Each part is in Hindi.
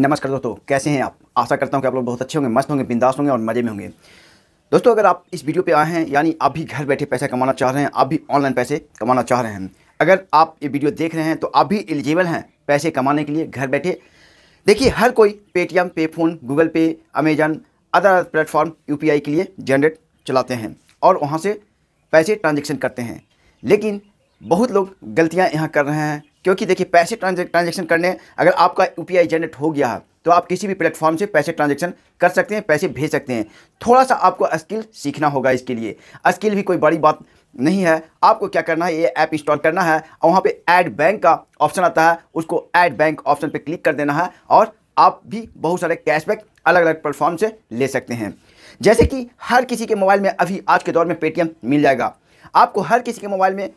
नमस्कार दोस्तों कैसे हैं आप आशा करता हूँ कि आप लोग बहुत अच्छे होंगे मस्त होंगे बिंदास होंगे और मज़े में होंगे दोस्तों अगर आप इस वीडियो पे आए हैं यानी आप भी घर बैठे पैसा कमाना चाह रहे हैं आप भी ऑनलाइन पैसे कमाना चाह रहे हैं अगर आप ये वीडियो देख रहे हैं तो आप भी एलिजिबल हैं पैसे कमाने के लिए घर बैठे देखिए हर कोई Paytm pay phone Google Pay Amazon other platform यू के लिए जनरेट चलाते हैं और वहाँ से पैसे ट्रांजेक्शन करते हैं लेकिन बहुत लोग गलतियाँ यहाँ कर रहे हैं क्योंकि देखिए पैसे ट्रांजेक्शन करने अगर आपका यू जनरेट हो गया है तो आप किसी भी प्लेटफॉर्म से पैसे ट्रांजेक्शन कर सकते हैं पैसे भेज सकते हैं थोड़ा सा आपको स्किल सीखना होगा इसके लिए स्किल भी कोई बड़ी बात नहीं है आपको क्या करना है ये ऐप इंस्टॉल करना है और वहाँ पे ऐड बैंक का ऑप्शन आता है उसको ऐड बैंक ऑप्शन पे क्लिक कर देना है और आप भी बहुत सारे कैशबैक अलग अलग प्लेटफॉर्म से ले सकते हैं जैसे कि हर किसी के मोबाइल में अभी आज के दौर में पेटीएम मिल जाएगा आपको हर किसी के मोबाइल में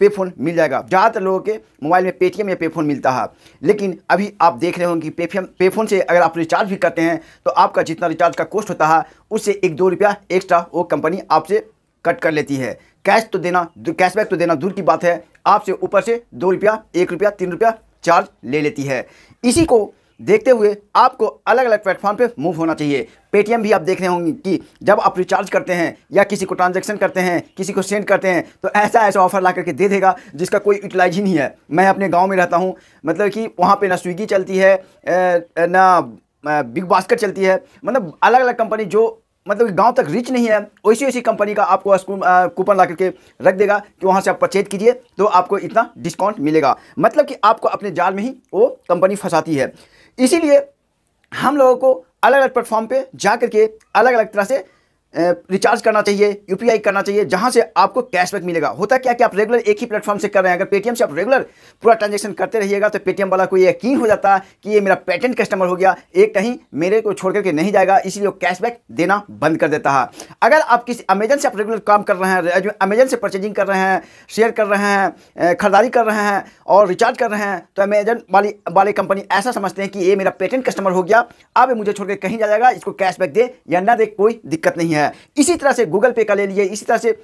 पे फ़ोन मिल जाएगा ज़्यादातर लोगों के मोबाइल में पेटीएम या पे फ़ोन मिलता है लेकिन अभी आप देख रहे होंगे कि पेफियम पे फ़ोन से अगर आप रिचार्ज भी करते हैं तो आपका जितना रिचार्ज का कॉस्ट होता है उससे एक दो रुपया एक्स्ट्रा वो कंपनी आपसे कट कर लेती है कैश तो देना कैशबैक तो देना दूर की बात है आपसे ऊपर से दो रुपया एक रुपया तीन रुपया चार्ज ले लेती है इसी को देखते हुए आपको अलग अलग प्लेटफॉर्म पे मूव होना चाहिए पेटीएम भी आप देख रहे होंगे कि जब आप रिचार्ज करते हैं या किसी को ट्रांजैक्शन करते हैं किसी को सेंड करते हैं तो ऐसा ऐसा ऑफर ला करके दे देगा जिसका कोई यूटिलाइज ही नहीं है मैं अपने गाँव में रहता हूँ मतलब कि वहाँ पर ना स्विगी चलती है ना बिग बास्केट चलती है मतलब अलग अलग कंपनी जो मतलब गांव तक रिच नहीं है वैसी वैसी कंपनी का आपको कूपन ला करके रख देगा कि वहाँ से आप परचेज कीजिए तो आपको इतना डिस्काउंट मिलेगा मतलब कि आपको अपने जाल में ही वो कंपनी फंसाती है इसीलिए हम लोगों को अलग अलग प्लेटफॉर्म पे जा करके अलग अलग तरह से रिचार्ज करना चाहिए यूपीआई करना चाहिए जहाँ से आपको कैशबैक मिलेगा होता क्या कि आप रेगुलर एक ही प्लेटफॉर्म से कर रहे हैं अगर पेटीएम से आप रेगुलर पूरा ट्रांजेक्शन करते रहिएगा तो पेटीएम वाला को ये यकीन हो जाता है कि ये मेरा पेटेंट कस्टमर हो गया एक कहीं मेरे को छोड़ करके नहीं जाएगा इसीलिए कैशबैक देना बंद कर देता है अगर आप किसी अमेजन से आप रेगुलर काम कर रहे हैं अमेजन से परचेजिंग कर रहे हैं शेयर कर रहे हैं खरीदारी कर रहे हैं और रिचार्ज कर रहे हैं तो अमेजन वाली वाले कंपनी ऐसा समझते हैं कि ये मेरा पेटेंट कस्टमर हो गया अब मुझे छोड़ कर कहीं जाएगा इसको कैशबैक दे या ना दे कोई दिक्कत नहीं है है इसी तरह से गूगल पे का ले लीजिए इसी तरह से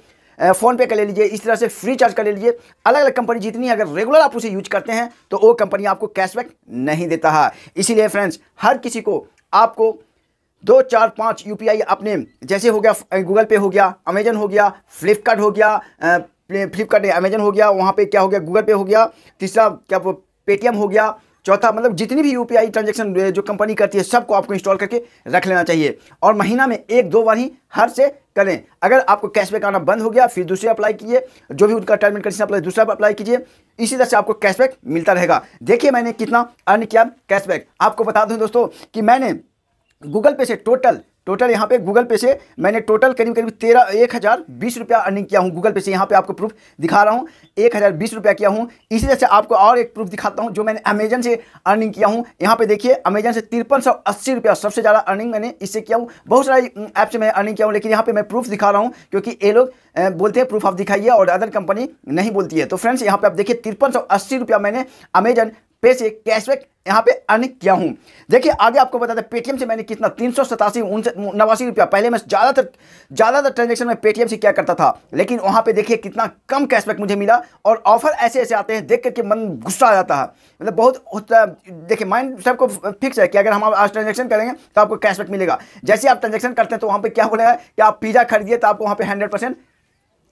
फ़ोन पे का ले लीजिए इस तरह से फ्री चार्ज का ले लीजिए अलग अलग कंपनी जितनी अगर रेगुलर आप उसे यूज करते हैं तो वो कंपनी आपको कैशबैक नहीं देता है इसीलिए फ्रेंड्स हर किसी को आपको दो चार पाँच यू अपने जैसे हो गया गूगल पे हो गया अमेजन हो गया फ्लिपकार्ट हो गया फ्लिपकार्ट अमेजन हो गया वहाँ पे क्या हो गया गूगल पे हो गया तीसरा क्या पेटीएम हो गया चौथा मतलब जितनी भी यू ट्रांजेक्शन जो कंपनी करती है सबको आपको इंस्टॉल करके रख लेना चाहिए और महीना में एक दो बार ही हर से करें अगर आपको कैशबैक आना बंद हो गया फिर दूसरे अप्लाई कीजिए जो भी उनका टर्म एंड कंडीशन अप्लाई दूसरा अप्लाई कीजिए इसी तरह से आपको कैशबैक मिलता रहेगा देखिए मैंने कितना अर्न किया कैशबैक आपको बता दूँ दोस्तों कि मैंने गूगल पे से टोटल टोटल यहाँ पे गूगल पे से मैंने टोटल करीब करीब तेरह एक हज़ार बीस रुपया अर्निंग किया हूँ गूगल पे से यहाँ पे आपको प्रूफ दिखा रहा हूँ एक हज़ार बीस रुपया किया हूँ इसी तरह से आपको और एक प्रूफ दिखाता हूँ जो मैंने अमेजन से अर्निंग किया हूँ यहाँ पे देखिए अमेजन से तिरपन सौ अस्सी रुपया सबसे ज़्यादा अर्निंग मैंने इससे किया हूँ बहुत सारे ऐप से मैं अर्निंग किया हूँ लेकिन यहाँ पर मैं प्रूफ दिखा रहा हूँ क्योंकि ये लोग बोलते हैं प्रूफ आप दिखाइए और अदर कंपनी नहीं बोलती है तो फ्रेंड्स यहाँ पर आप देखिए तिरपन सौ अस्सी रुपया मैंने अमेजन पे से कैशबैक यहाँ पे अर्निंग किया हूँ देखिए आगे आपको बता दें पेटीएम से मैंने कितना तीन सौ सतासी नवासी रुपया पहले मैं ज़्यादातर ज़्यादातर ट्रांजेक्शन में पेटीएम से क्या करता था लेकिन वहाँ पे देखिए कितना कम कैशबैक मुझे मिला और ऑफर ऐसे ऐसे आते हैं देख करके मन गुस्सा आ जाता है मतलब बहुत देखिए माइंड सबको फिक्स है कि अगर हम आज ट्रांजेक्शन करेंगे तो आपको कैशबैक मिलेगा जैसे आप ट्रांजेक्शन करते हैं तो वहाँ पर क्या बोलेगा कि आप पिज़्ज़ा खरीदिए तो आपको वहाँ पर हंड्रेड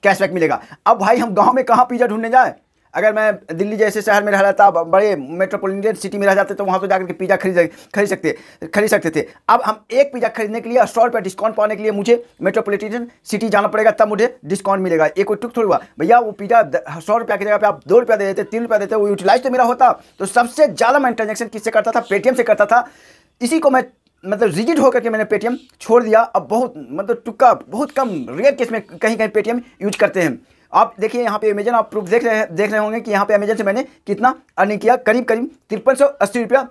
कैशबैक मिलेगा अब भाई हम गाँव में कहाँ पिज़्ज़ा ढूंढने जाए अगर मैं दिल्ली जैसे शहर में रह रहता बड़े मेट्रोपोलिटन सिटी में रह जाते तो वहाँ तो जाकर के पिज़्ज़ा खरीद खरीद सकते खरीद सकते थे अब हम एक पिज़्ज़ा खरीदने के लिए सौ रुपये डिस्काउंट पाने के लिए मुझे मेट्रोपोलिटन सिटी जाना पड़ेगा तब मुझे डिस्काउंट मिलेगा एक कोई टुक थोड़ा हुआ भैया वो पिज़्ज़ा सौ रुपया की जगह पर आप दो रुपया दे देते तीन रुपया देते वो यूटिलाइज तो मेरा होता तो सबसे ज़्यादा मैं ट्रांजेक्शन किससे करता था पेटीएम से करता था इसी को मैं मतलब रिजिट होकर के मैंने पेटीएम छोड़ दिया अब बहुत मतलब टुक्का बहुत कम रेयर केस में कहीं कहीं पेटीएम यूज करते हैं आप देखिए यहाँ पे अमेजन आप प्रूफ देख रहे हैं देख रहे होंगे कि यहाँ पे अमेजन से मैंने कितना अर्निंग किया करीब करीब तिरपन सौ अस्सी रुपया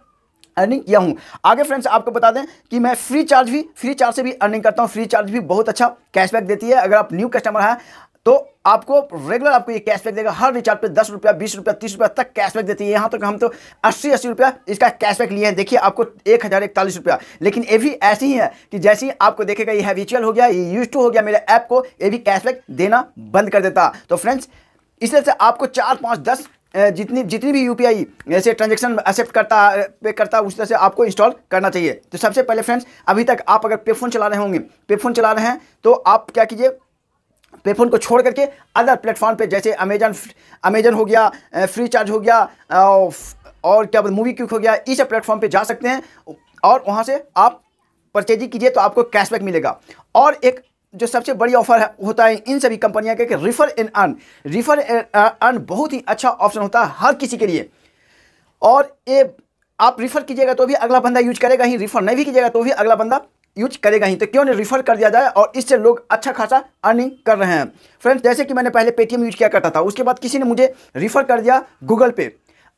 अर्निंग किया हूँ आगे फ्रेंड्स आपको बता दें कि मैं फ्री चार्ज भी फ्री चार्ज से भी अर्निंग करता हूँ फ्री चार्ज भी बहुत अच्छा कैशबैक देती है अगर आप न्यू कस्टमर हैं तो आपको रेगुलर आपको ये कैशबैक देगा हर रिचार्ज पे दस रुपया बीस रुपया तीस रुपया तक कैशबैक देती है यहाँ तक तो हम तो अस्सी अस्सी रुपया इसका कैशबैक लिए हैं देखिए आपको एक हज़ार इकतालीस रुपया लेकिन ये भी ऐसी ही है कि जैसे ही आपको देखेगा ये हैविचुअल हो गया ये यूज टू हो गया मेरे ऐप को ये भी कैशबैक देना बंद कर देता तो फ्रेंड्स तरह से आपको चार पाँच दस जितनी जितनी भी आई ऐसे ट्रांजेक्शन एक्सेप्ट करता पे करता उस तरह से आपको इंस्टॉल करना चाहिए तो सबसे पहले फ्रेंड्स अभी तक आप अगर पे फ़ोन चला रहे होंगे पे फ़ोन चला रहे हैं तो आप क्या कीजिए प्लेटफॉर्म को छोड़ करके अदर प्लेटफॉर्म पे जैसे अमेजन अमेजन हो गया फ्री चार्ज हो गया और क्या बोलते मूवी क्विक हो गया इस प्लेटफॉर्म पे जा सकते हैं और वहाँ से आप परचेजिंग कीजिए तो आपको कैशबैक मिलेगा और एक जो सबसे बड़ी ऑफर है होता है इन सभी कंपनियां के refer and earn refer and earn बहुत ही अच्छा ऑप्शन होता है हर किसी के लिए और ये आप रिफ़र कीजिएगा तो भी अगला बंदा यूज करेगा ही रिफ़र नहीं भी कीजिएगा तो भी अगला बंदा यूज करेगा ही तो क्यों नहीं रिफ़र कर दिया जाए और इससे लोग अच्छा खासा अर्निंग कर रहे हैं फ्रेंड्स जैसे कि मैंने पहले पेटीएम यूज किया करता था उसके बाद किसी ने मुझे रिफ़र कर दिया गूगल पे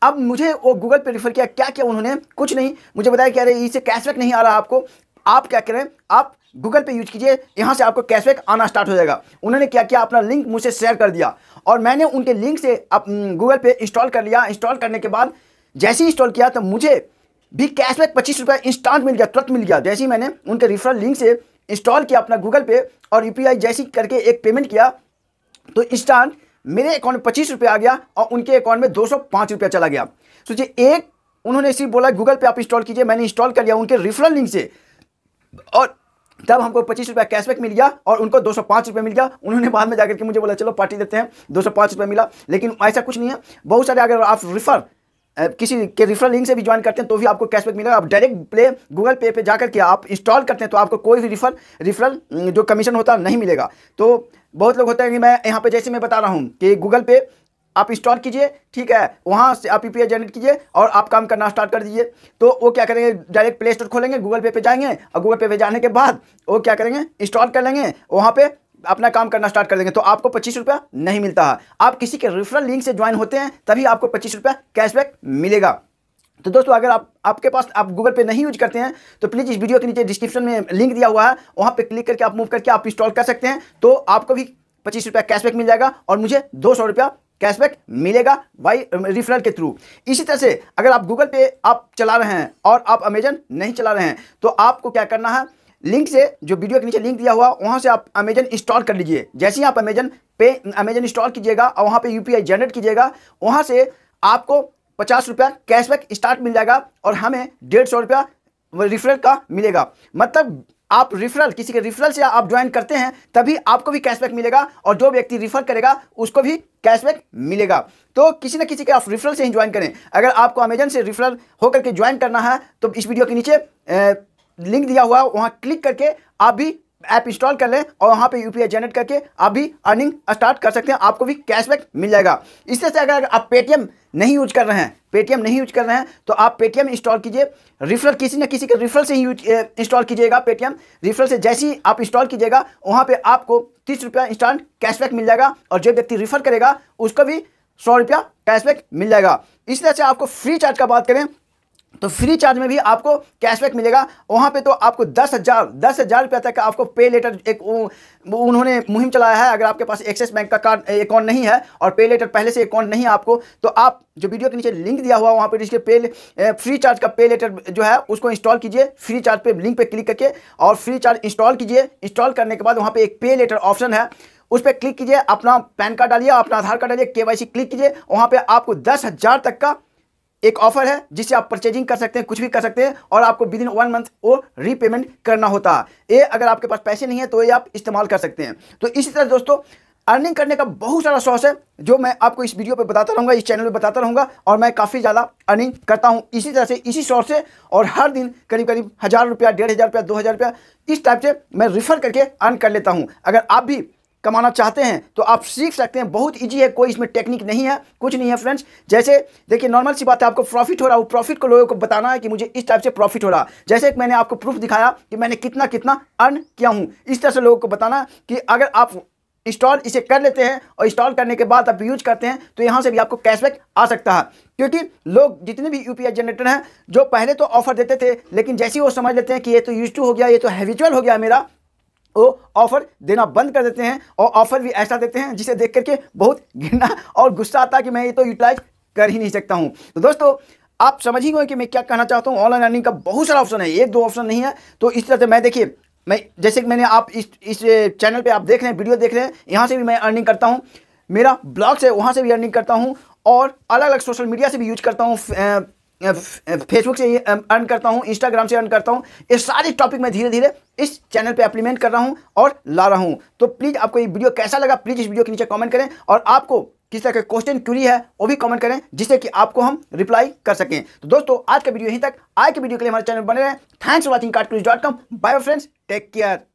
अब मुझे वो गूगल पे रिफ़र किया क्या क्या उन्होंने कुछ नहीं मुझे बताया कि अरे इससे कैशबैक नहीं आ रहा आपको आप क्या करें आप गूगल पे यूज कीजिए यहाँ से आपको कैशबैक आना स्टार्ट हो जाएगा उन्होंने क्या किया अपना लिंक मुझसे शेयर कर दिया और मैंने उनके लिंक से गूगल पे इंस्टॉल कर लिया इंस्टॉल करने के बाद जैसे ही इंस्टॉल किया तो मुझे भी कैशबैक पच्चीस रुपये इंस्टांट मिल गया तुरंत मिल गया जैसे ही मैंने उनके रेफरल लिंक से इंस्टॉल किया अपना गूगल पे और यूपीआई जैसी करके एक पेमेंट किया तो इंस्टांट मेरे अकाउंट में पच्चीस रुपये आ गया और उनके अकाउंट में दो सौ पाँच रुपया चला गया सोचिए तो एक उन्होंने सिर्फ बोला गूगल पे आप इंस्टॉल कीजिए मैंने इंस्टॉल कर लिया उनके रेफरल लिंक से और तब हमको पच्चीस रुपया कैशबैक मिल गया और उनको दो सौ पाँच रुपये मिल गया उन्होंने बाद में जाकर के मुझे बोला चलो पार्टी देते हैं दो सौ पाँच रुपये मिला लेकिन ऐसा कुछ नहीं है बहुत सारे अगर आप रिफ़र किसी के रिफरल लिंक से भी ज्वाइन करते हैं तो भी आपको कैशबैक मिलेगा आप डायरेक्ट प्ले गूगल पे पे जाकर के आप इंस्टॉल करते हैं तो आपको कोई भी रिफर रिफरल जो कमीशन होता है नहीं मिलेगा तो बहुत लोग होते हैं कि मैं यहाँ पे जैसे मैं बता रहा हूँ कि गूगल पे आप इंस्टॉल कीजिए ठीक है वहाँ से आप यू जनरेट कीजिए और आप काम करना स्टार्ट कर दीजिए तो वो क्या करेंगे डायरेक्ट प्ले स्टोर खोलेंगे गूगल पे पे जाएंगे और गूगल पे पे जाने के बाद वो क्या करेंगे इंस्टॉल कर लेंगे वहाँ पे अपना काम करना स्टार्ट कर देंगे तो आपको पच्चीस रुपया नहीं मिलता है आप किसी के रेफरल लिंक से ज्वाइन होते हैं तभी आपको पच्चीस रुपया कैशबैक मिलेगा तो दोस्तों अगर आप आपके पास आप गूगल पे नहीं यूज करते हैं तो प्लीज़ इस वीडियो के नीचे डिस्क्रिप्शन में लिंक दिया हुआ है वहाँ पे क्लिक करके आप मूव करके आप इंस्टॉल कर सकते हैं तो आपको भी पच्चीस रुपया कैशबैक मिल जाएगा और मुझे दो सौ रुपया कैशबैक मिलेगा वाई रिफरल um, के थ्रू इसी तरह से अगर आप गूगल पे आप चला रहे हैं और आप अमेजन नहीं चला रहे हैं तो आपको क्या करना है लिंक से जो वीडियो के नीचे लिंक दिया हुआ वहाँ से आप अमेजन इंस्टॉल कर लीजिए जैसे ही आप अमेजन पे अमेजन इंस्टॉल कीजिएगा और वहाँ पे यूपीआई जनरेट कीजिएगा वहाँ से आपको पचास रुपया कैशबैक स्टार्ट मिल जाएगा और हमें डेढ़ सौ रुपया रिफरल का मिलेगा मतलब आप रिफरल किसी के रिफरल से आप ज्वाइन करते हैं तभी आपको भी कैशबैक मिलेगा और जो व्यक्ति रिफर करेगा उसको भी कैशबैक मिलेगा तो किसी ना किसी के आप रिफरल से ही ज्वाइन करें अगर आपको अमेजन से रिफरल होकर के ज्वाइन करना है तो इस वीडियो के नीचे ए, लिंक दिया हुआ है वहाँ क्लिक करके आप भी ऐप इंस्टॉल कर लें और वहाँ पे यूपीआई जनरेट करके आप भी अर्निंग स्टार्ट कर सकते हैं आपको भी कैशबैक मिल जाएगा इससे से अगर आप पेटीएम नहीं यूज कर रहे हैं पेटीएम नहीं यूज कर रहे हैं तो आप पेटीएम इंस्टॉल कीजिए रिफरल किसी न किसी के रिफरल से ही यूज इंस्टॉल कीजिएगा पेटीएम रिफरल से जैसे ही आप इंस्टॉल कीजिएगा वहाँ पर आपको तीस रुपया इंस्टॉल कैशबैक मिल जाएगा और जो व्यक्ति रिफर करेगा उसको भी सौ रुपया कैशबैक मिल जाएगा इस तरह से आपको फ्री चार्ज का बात करें तो फ्री चार्ज में भी आपको कैशबैक मिलेगा वहाँ पे तो आपको दस हज़ार दस हज़ार रुपया तक आपको पे लेटर एक उन्होंने मुहिम चलाया है अगर आपके पास एक्सिस बैंक का कार्ड अकाउंट नहीं है और पे लेटर पहले से अकाउंट नहीं है आपको तो आप जो वीडियो के नीचे लिंक दिया हुआ वहाँ पर इसके पे फ्री चार्ज का पे लेटर जो है उसको इंस्टॉल कीजिए फ्री चार्ज पे लिंक पर क्लिक करके और फ्री चार्ज इंस्टॉल कीजिए इंस्टॉल करने के बाद वहाँ पर एक पे लेटर ऑप्शन है उस पर क्लिक कीजिए अपना पैन कार्ड डालिए अपना आधार कार्ड डालिए के क्लिक कीजिए वहाँ पर आपको दस तक का एक ऑफर है जिसे आप परचेजिंग कर सकते हैं कुछ भी कर सकते हैं और आपको विद इन वन मंथ वो रीपेमेंट करना होता है ये अगर आपके पास पैसे नहीं है तो ये आप इस्तेमाल कर सकते हैं तो इसी तरह दोस्तों अर्निंग करने का बहुत सारा सोर्स है जो मैं आपको इस वीडियो पे बताता रहूँगा इस चैनल पे बताता रहूँगा और मैं काफ़ी ज़्यादा अर्निंग करता हूँ इसी तरह से इसी सोर्स से और हर दिन करीब करीब हज़ार रुपया डेढ़ हज़ार रुपया दो हज़ार रुपया इस टाइप से मैं रिफ़र करके अर्न कर लेता हूँ अगर आप भी कमाना चाहते हैं तो आप सीख सकते हैं बहुत ईजी है कोई इसमें टेक्निक नहीं है कुछ नहीं है फ्रेंड्स जैसे देखिए नॉर्मल सी बात है आपको प्रॉफिट हो रहा है वो प्रॉफिट को लोगों को बताना है कि मुझे इस टाइप से प्रॉफिट हो रहा जैसे एक मैंने आपको प्रूफ दिखाया कि मैंने कितना कितना अर्न किया हूँ इस तरह से लोगों को बताना कि अगर आप इंस्टॉल इसे कर लेते हैं और इंस्टॉल करने के बाद आप यूज करते हैं तो यहाँ से भी आपको कैशबैक आ सकता है क्योंकि लोग जितने भी यू जनरेटर हैं जो पहले तो ऑफर देते थे लेकिन जैसे ही वो समझ लेते हैं कि ये तो यूज टू हो गया ये तो हैविचुअल हो गया मेरा वो ऑफ़र देना बंद कर देते हैं और ऑफ़र भी ऐसा देते हैं जिसे देख करके बहुत घृणा और गुस्सा आता है कि मैं ये तो यूटिलाइज कर ही नहीं सकता हूँ तो दोस्तों आप समझ ही गए कि मैं क्या कहना चाहता हूँ ऑनलाइन अर्निंग का बहुत सारा ऑप्शन है एक दो ऑप्शन नहीं है तो इस तरह से मैं देखिए मैं जैसे कि मैंने आप इस इस चैनल पे आप देख रहे हैं वीडियो देख रहे हैं यहाँ से भी मैं अर्निंग करता हूँ मेरा ब्लॉग्स है वहाँ से भी अर्निंग करता हूँ और अलग अलग सोशल मीडिया से भी यूज करता हूँ फेसबुक से अर्न करता हूँ इंस्टाग्राम से अर्न करता हूँ ये सारे टॉपिक मैं धीरे धीरे इस चैनल पे अप्लीमेंट कर रहा हूँ और ला रहा हूँ तो प्लीज़ आपको ये वीडियो कैसा लगा प्लीज़ इस वीडियो के नीचे कमेंट करें और आपको किस तरह का क्वेश्चन क्यूरी है वो भी कमेंट करें जिससे कि आपको हम रिप्लाई कर सकें तो दोस्तों आज का वीडियो यहीं तक आज के वीडियो के लिए हमारे चैनल बने रहे थैंक्स फॉर वॉचिंग क्यूज dot com bye friends take care